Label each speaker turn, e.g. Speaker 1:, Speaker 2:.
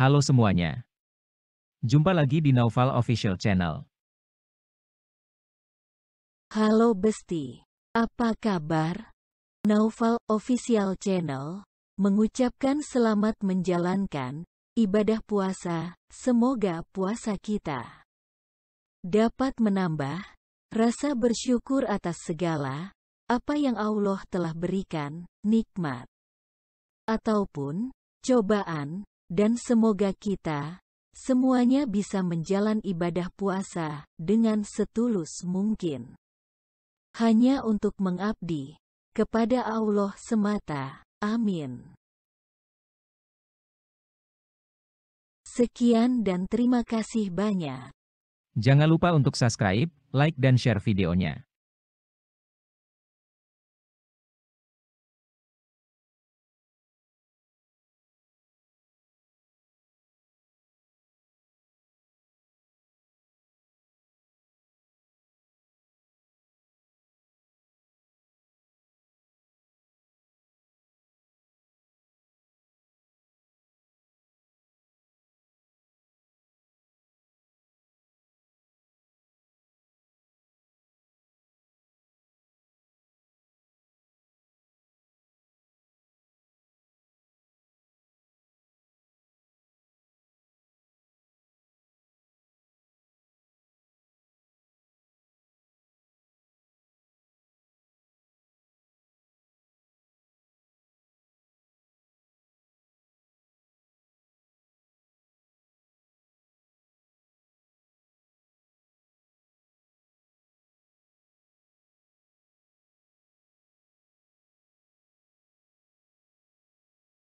Speaker 1: Halo semuanya. Jumpa lagi di Naufal Official Channel.
Speaker 2: Halo Besti.
Speaker 3: Apa kabar? Naufal Official Channel mengucapkan selamat menjalankan ibadah puasa. Semoga puasa kita dapat menambah rasa bersyukur atas segala apa yang Allah telah berikan, nikmat ataupun cobaan dan semoga kita semuanya bisa menjalan ibadah puasa dengan setulus mungkin. Hanya untuk mengabdi kepada Allah semata. Amin.
Speaker 2: Sekian dan terima kasih banyak.
Speaker 1: Jangan lupa untuk subscribe, like dan share videonya.